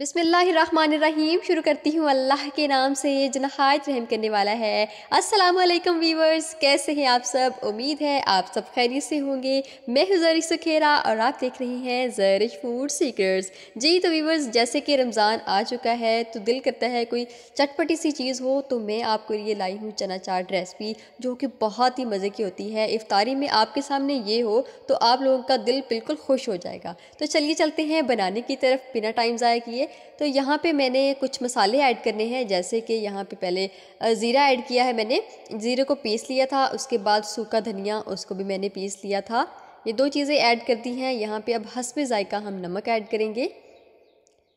बिसमीम शुरू करती हूँ अल्लाह के नाम से ये जनाहाज रहम करने वाला है असलकम वीवर्स कैसे हैं आप सब उम्मीद है आप सब खैरियत से होंगे मैं हूँ जरिश सुखेरा और आप देख रही हैं जरिश फूड सीकर्स जी तो वीवर्स जैसे कि रमज़ान आ चुका है तो दिल करता है कोई चटपटी सी चीज़ हो तो मैं आपको ये लाई हूँ चना चाट रेसिपी जो कि बहुत ही मज़े की होती है इफ्तारी में आपके सामने ये हो तो आप लोगों का दिल बिल्कुल खुश हो जाएगा तो चलिए चलते हैं बनाने की तरफ बिना टाइम ज़ाया किए तो यहाँ पे मैंने कुछ मसाले ऐड करने हैं जैसे कि यहाँ पे पहले ज़ीरा ऐड किया है मैंने ज़ीरे को पीस लिया था उसके बाद सूखा धनिया उसको भी मैंने पीस लिया था ये दो चीज़ें ऐड कर दी हैं यहाँ पे अब हंसपे जायका हम नमक ऐड करेंगे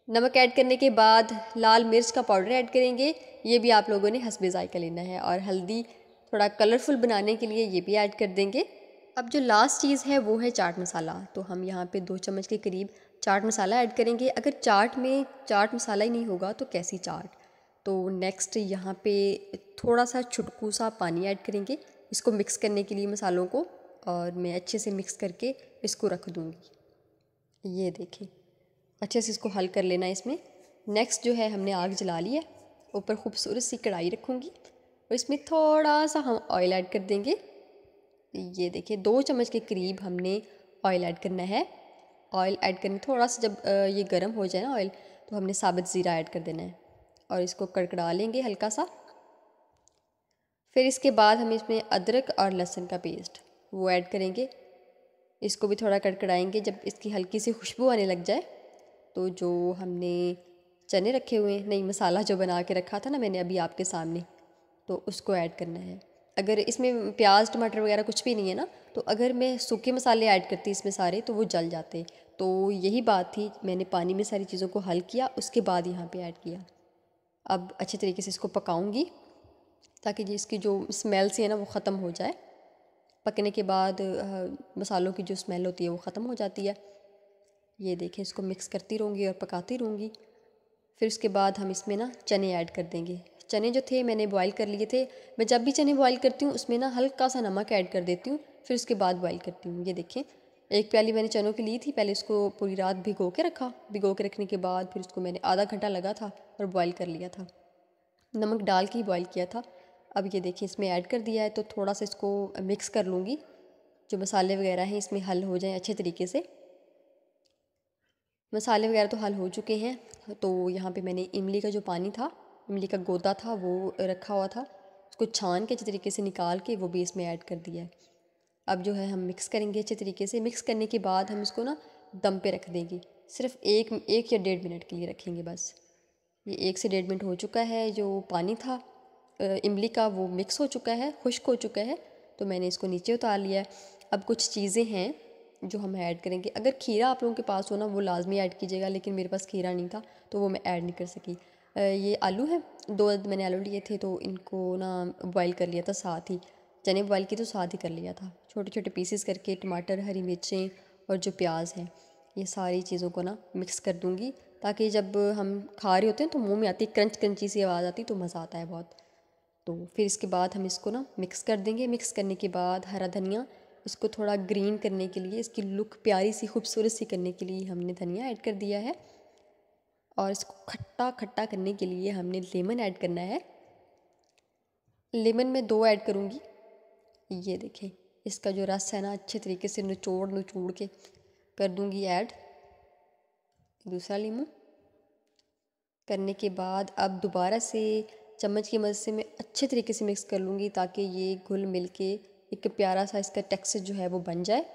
नमक ऐड करने के बाद लाल मिर्च का पाउडर ऐड करेंगे ये भी आप लोगों ने हंसपे जायका लेना है और हल्दी थोड़ा कलरफुल बनाने के लिए ये भी ऐड कर देंगे अब जो लास्ट चीज़ है वो है चाट मसाला तो हम यहाँ पे दो चम्मच के करीब चाट मसाला ऐड करेंगे अगर चाट में चाट मसाला ही नहीं होगा तो कैसी चाट तो नेक्स्ट यहाँ पे थोड़ा सा छुटकू सा पानी ऐड करेंगे इसको मिक्स करने के लिए मसालों को और मैं अच्छे से मिक्स करके इसको रख दूँगी ये देखें अच्छे से इसको हल कर लेना इसमें नेक्स्ट जो है हमने आग जला ली है ऊपर खूबसूरत सी कढ़ाई रखूँगी और इसमें थोड़ा सा हम ऑयल ऐड कर देंगे ये देखिए दो चम्मच के करीब हमने ऑयल ऐड करना है ऑयल ऐड करेंगे थोड़ा सा जब ये गर्म हो जाए ना ऑयल तो हमने साबुत ज़ीरा ऐड कर देना है और इसको कड़कड़ा लेंगे हल्का सा फिर इसके बाद हम इसमें अदरक और लहसुन का पेस्ट वो ऐड करेंगे इसको भी थोड़ा कड़कड़ाएंगे जब इसकी हल्की सी खुशबू आने लग जाए तो जो हमने चने रखे हुए हैं नई मसाला जो बना के रखा था ना मैंने अभी आपके सामने तो उसको ऐड करना है अगर इसमें प्याज टमाटर वगैरह कुछ भी नहीं है ना तो अगर मैं सूखे मसाले ऐड करती इसमें सारे तो वो जल जाते तो यही बात थी मैंने पानी में सारी चीज़ों को हल किया उसके बाद यहाँ पे ऐड किया अब अच्छे तरीके से इसको पकाऊंगी ताकि जी इसकी जो स्मेल सी है ना वो ख़त्म हो जाए पकने के बाद मसालों की जो स्मेल होती है वो ख़त्म हो जाती है ये देखें इसको मिक्स करती रहूँगी और पकाती रहूँगी फिर उसके बाद हम इसमें ना चने ऐड कर देंगे चने जो थे मैंने बॉईल कर लिए थे मैं जब भी चने बॉईल करती हूँ उसमें ना हल्का सा नमक ऐड कर देती हूँ फिर उसके बाद बॉईल करती हूँ ये देखें एक प्याली मैंने चनों की ली थी पहले उसको पूरी रात भिगो के रखा भिगो के रखने के बाद फिर उसको मैंने आधा घंटा लगा था और बॉयल कर लिया था नमक डाल के ही बॉयल किया था अब ये देखें इसमें ऐड कर दिया है तो थोड़ा सा इसको मिक्स कर लूँगी जो मसाले वगैरह हैं इसमें हल हो जाएँ अच्छे तरीके से मसाले वगैरह तो हल हो चुके हैं तो यहाँ पे मैंने इमली का जो पानी था इमली का गोदा था वो रखा हुआ था उसको छान के अच्छे तरीके से निकाल के वो भी इसमें ऐड कर दिया है अब जो है हम मिक्स करेंगे अच्छे तरीके से मिक्स करने के बाद हम इसको ना दम पे रख देंगे सिर्फ एक एक या डेढ़ मिनट के लिए रखेंगे बस ये एक से डेढ़ मिनट हो चुका है जो पानी था इमली का वो मिक्स हो चुका है खुश्क हो चुका है तो मैंने इसको नीचे उतार लिया है अब कुछ चीज़ें हैं जो हम ऐड करेंगे अगर खीरा आप लोगों के पास हो ना वो लाजमी ऐड कीजिएगा लेकिन मेरे पास खीरा नहीं था तो वो मैं ऐड नहीं कर सकी ये आलू है दो मैंने आलू लिए थे तो इनको ना बॉईल कर लिया था साथ ही चने बॉईल की तो साथ ही कर लिया था छोटे छोटे पीसेस करके टमाटर हरी मिर्चें और जो प्याज है ये सारी चीज़ों को ना मिक्स कर दूँगी ताकि जब हम खा रहे होते हैं तो मुँह में आती क्रंच क्रंची सी आवाज़ आती तो मज़ा आता है बहुत तो फिर इसके बाद हम इसको ना मिक्स कर देंगे मिक्स करने के बाद हरा धनिया इसको थोड़ा ग्रीन करने के लिए इसकी लुक प्यारी सी खूबसूरत सी करने के लिए हमने धनिया ऐड कर दिया है और इसको खट्टा खट्टा करने के लिए हमने लेमन ऐड करना है लेमन मैं दो ऐड करूँगी ये देखें इसका जो रस है ना अच्छे तरीके से निचोड़ निचोड़ के कर दूँगी ऐड दूसरा लीमू करने के बाद अब दोबारा से चम्मच की मदद से मैं अच्छे तरीके से मिक्स कर लूँगी ताकि ये घुल मिल के एक प्यारा सा इसका टेक्सचर जो है वो बन जाए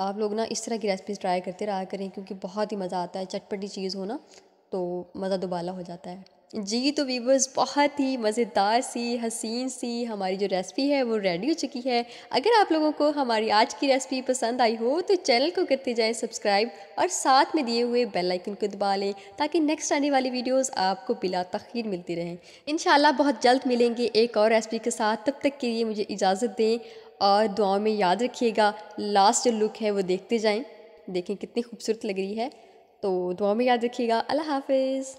आप लोग ना इस तरह की रेसिपीज़ ट्राई करते रहा करें क्योंकि बहुत ही मज़ा आता है चटपटी चीज़ हो ना तो मज़ा दुबाला हो जाता है जी तो वीवर्स बहुत ही मज़ेदार सी हसीन सी हमारी जो रेसिपी है वो रेडी हो चुकी है अगर आप लोगों को हमारी आज की रेसिपी पसंद आई हो तो चैनल को करते जाएं सब्सक्राइब और साथ में दिए हुए बेल आइकन को दबा लें ताकि नेक्स्ट आने वाली वीडियोस आपको बिला तखीर मिलती रहें इन बहुत जल्द मिलेंगे एक और रेसिपी के साथ तब तक के लिए मुझे इजाज़त दें और दुआओं में याद रखिएगा लास्ट जो लुक है वो देखते जाएं देखें कितनी खूबसूरत लग रही है तो दुआ में याद रखिएगा अल्लाह हाफिज़